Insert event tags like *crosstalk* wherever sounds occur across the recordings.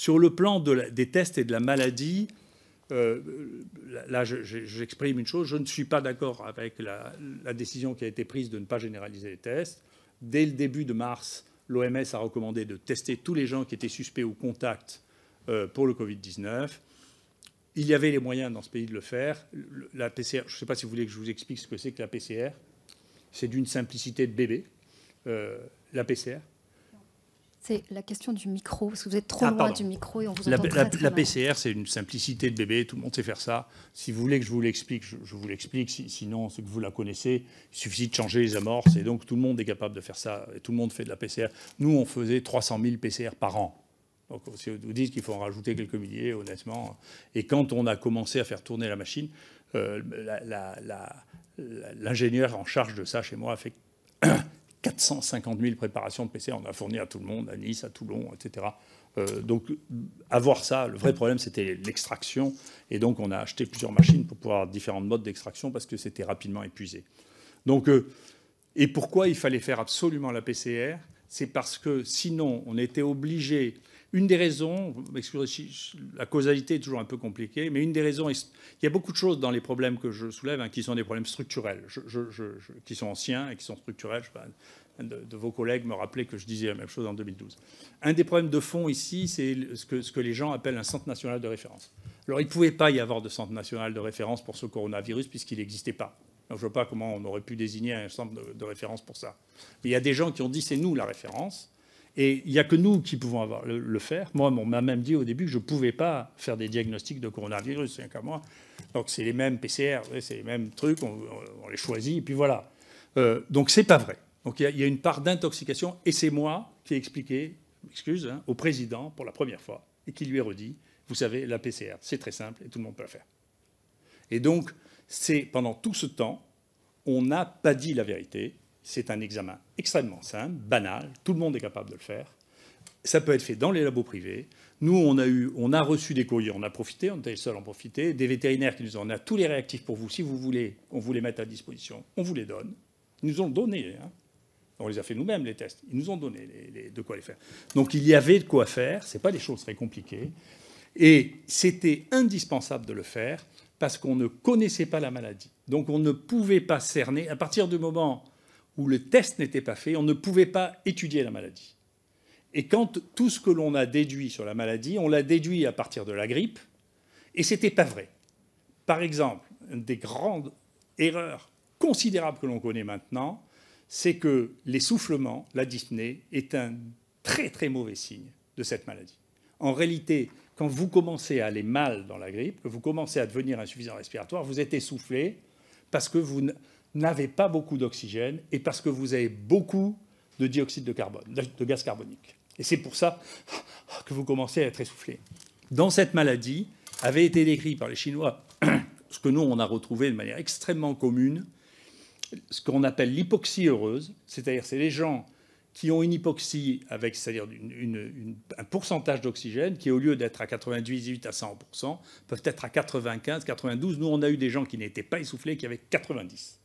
Sur le plan des tests et de la maladie, euh, là, j'exprime une chose, je ne suis pas d'accord avec la, décision qui a été prise de ne pas généraliser les tests. Dès le début de mars, l'OMS a recommandé de tester tous les gens qui étaient suspects ou contacts euh, pour le Covid-19. Il y avait les moyens dans ce pays de le faire. La PCR, je ne sais pas si vous voulez que je vous explique ce que c'est que la PCR. C'est d'une simplicité de bébé. Euh, la PCR, c'est la question du micro, parce que vous êtes trop ah, loin du micro et on vous entend la, très, la, la PCR, c'est une simplicité de bébé, tout le monde sait faire ça. Si vous voulez que je vous l'explique, je, vous l'explique. sinon, ceux que vous la connaissez, il suffit de changer les amorces et donc tout le monde est capable de faire ça. Et tout le monde fait de la PCR. Nous, on faisait 300 000 PCR par an. Donc, si vous dites qu'il faut en rajouter quelques milliers, honnêtement. Et quand on a commencé à faire tourner la machine, euh, l'ingénieur en charge de ça chez moi a fait 450 000 préparations de PCR. On a fourni à tout le monde, à Nice, à Toulon, etc. Euh, donc, avoir ça, le vrai problème, c'était l'extraction. Et donc, on a acheté plusieurs machines pour pouvoir différents modes d'extraction parce que c'était rapidement épuisé. Donc, euh, et pourquoi il fallait faire absolument la PCR C'est parce que sinon, on était obligé une des raisons, la causalité est toujours un peu compliquée, mais une des raisons, il y a beaucoup de choses dans les problèmes que je soulève hein, qui sont des problèmes structurels, qui sont anciens et qui sont structurels. Je, de, vos collègues me rappelait que je disais la même chose en 2012. Un des problèmes de fond ici, c'est ce que, ce que les gens appellent un centre national de référence. Alors, il ne pouvait pas y avoir de centre national de référence pour ce coronavirus puisqu'il n'existait pas. je ne vois pas comment on aurait pu désigner un centre de, de référence pour ça. Mais il y a des gens qui ont dit c'est nous la référence. Et il n'y a que nous qui pouvons avoir le, faire. Moi, on m'a même dit au début que je ne pouvais pas faire des diagnostics de coronavirus, c'est cas moi. Donc c'est les mêmes PCR, c'est les mêmes trucs, on, les choisit, et puis voilà. Donc euh, donc c'est pas vrai. Donc il y, a une part d'intoxication, et c'est moi qui ai expliqué, excuse, hein, au président pour la première fois, et qui lui ai redit, vous savez, la PCR, c'est très simple, et tout le monde peut la faire. Et donc, c'est pendant tout ce temps, on n'a pas dit la vérité, c'est un examen extrêmement simple, banal, tout le monde est capable de le faire. Ça peut être fait dans les labos privés. Nous, on a, eu, on a reçu des courriers, on a profité, on était les seuls à en profiter, des vétérinaires qui nous ont dit on a tous les réactifs pour vous, si vous voulez, on vous les met à disposition, on vous les donne. Ils nous ont donné. Hein. On les a fait nous-mêmes, les tests. Ils nous ont donné de quoi les faire. Donc il y avait de quoi faire, ce n'est pas des choses très compliquées. Et c'était indispensable de le faire parce qu'on ne connaissait pas la maladie. Donc on ne pouvait pas cerner. À partir du moment où le test n'était pas fait, on ne pouvait pas étudier la maladie. Et quand tout ce que l'on a déduit sur la maladie, on l'a déduit à partir de la grippe, et ce n'était pas vrai. Par exemple, une des grandes erreurs considérables que l'on connaît maintenant, c'est que l'essoufflement, la dyspnée, est un très très mauvais signe de cette maladie. En réalité, quand vous commencez à aller mal dans la grippe, que vous commencez à devenir insuffisant respiratoire, vous êtes essoufflé parce que vous n'avez pas beaucoup d'oxygène et parce que vous avez beaucoup de dioxyde de carbone, de gaz carbonique. Et c'est pour ça *laughs* que vous commencez à être essoufflé. Dans cette maladie, avait été décrit par les Chinois *clears throat* ce que nous, on a retrouvé de manière extrêmement commune, ce qu'on appelle l'hypoxie heureuse, c'est-à-dire c'est les gens qui ont une hypoxie avec, c'est-à-dire un pourcentage d'oxygène qui, au lieu d'être à 98 à 100%, peuvent être à 95, 92. Nous, on a eu des gens qui n'étaient pas essoufflés, qui avaient 90.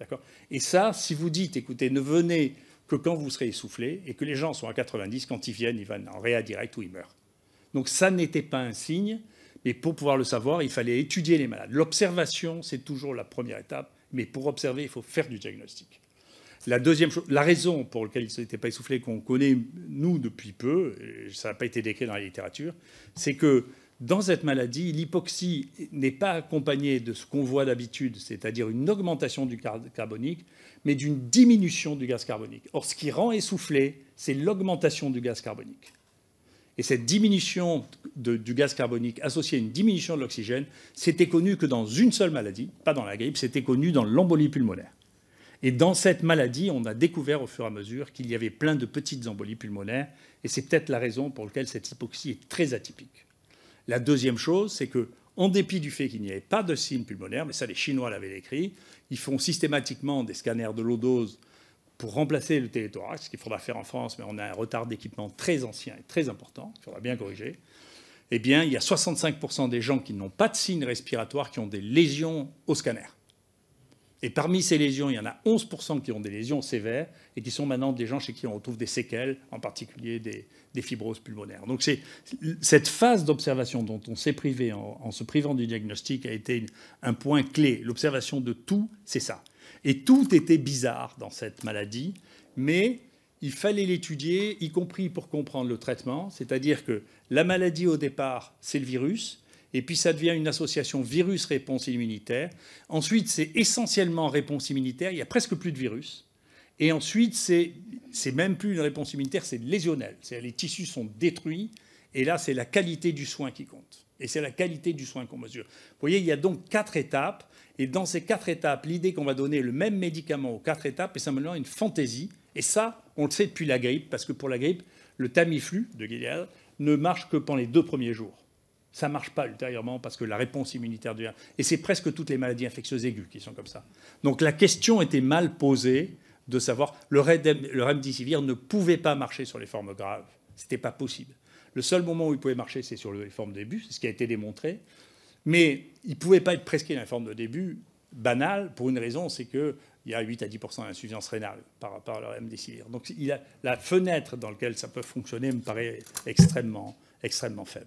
D'accord Et ça, si vous dites, écoutez, ne venez que quand vous serez essoufflé et que les gens sont à 90, quand ils viennent, ils vont en réa direct ou ils meurent. Donc ça n'était pas un signe, mais pour pouvoir le savoir, il fallait étudier les malades. L'observation, c'est toujours la première étape, mais pour observer, il faut faire du diagnostic. La deuxième chose, la raison pour laquelle ils n'étaient pas essoufflés, qu'on connaît nous depuis peu, ça n'a pas été décrit dans la littérature, c'est que dans cette maladie, l'hypoxie n'est pas accompagnée de ce qu'on voit d'habitude, c'est-à-dire une augmentation du carbone carbonique, mais d'une diminution du gaz carbonique. Or, ce qui rend essoufflé, c'est l'augmentation du gaz carbonique. Et cette diminution du gaz carbonique associée à une diminution de l'oxygène, c'était connu que dans une seule maladie, pas dans la grippe, c'était connu dans l'embolie pulmonaire. Et dans cette maladie, on a découvert au fur et à mesure qu'il y avait plein de petites embolies pulmonaires, et c'est peut-être la raison pour laquelle cette hypoxie est très atypique. La deuxième chose, c'est que en dépit du fait qu'il n'y avait pas de signe pulmonaire, mais ça les Chinois l'avaient écrit, ils font systématiquement des scanners de l'odose pour remplacer le téléthorax, ce qu'il faudra faire en France, mais on a un retard d'équipement très ancien et très important, qu'il faudra bien corriger. Eh bien, il y a 65% des gens qui n'ont pas de signes respiratoires, qui ont des lésions au scanner. Et parmi ces lésions, il y en a 11% qui ont des lésions sévères et qui sont maintenant des gens chez qui on retrouve des séquelles, en particulier des, des fibroses pulmonaires. Donc c'est cette phase d'observation dont on s'est privé en, se privant du diagnostic a été un point clé. L'observation de tout, c'est ça. Et tout était bizarre dans cette maladie, mais il fallait l'étudier, y compris pour comprendre le traitement. C'est-à-dire que la maladie au départ, c'est le virus, et puis ça devient une association virus-réponse immunitaire. Ensuite, c'est essentiellement réponse immunitaire, il n'y a presque plus de virus. Et ensuite, c'est même plus une réponse immunitaire, c'est lésionnel. Les tissus sont détruits, et là, c'est la qualité du soin qui compte. Et c'est la qualité du soin qu'on mesure. Vous voyez, il y a donc quatre étapes, et dans ces quatre étapes, l'idée qu'on va donner le même médicament aux quatre étapes est simplement une fantaisie, et ça, on le sait depuis la grippe, parce que pour la grippe, le Tamiflu de Gilead ne marche que pendant les deux premiers jours. Ça ne marche pas ultérieurement parce que la réponse immunitaire devient. Et c'est presque toutes les maladies infectieuses aiguës qui sont comme ça. Donc la question était mal posée de savoir. Le, remdesivir ne pouvait pas marcher sur les formes graves. Ce n'était pas possible. Le seul moment où il pouvait marcher, c'est sur les formes début, c'est ce qui a été démontré. Mais il ne pouvait pas être prescrit dans les formes de début banale pour une raison c'est qu'il y a 8 à 10 d'insuffisance rénale par rapport à le remdesivir. Donc la fenêtre dans laquelle ça peut fonctionner me paraît extrêmement, extrêmement faible.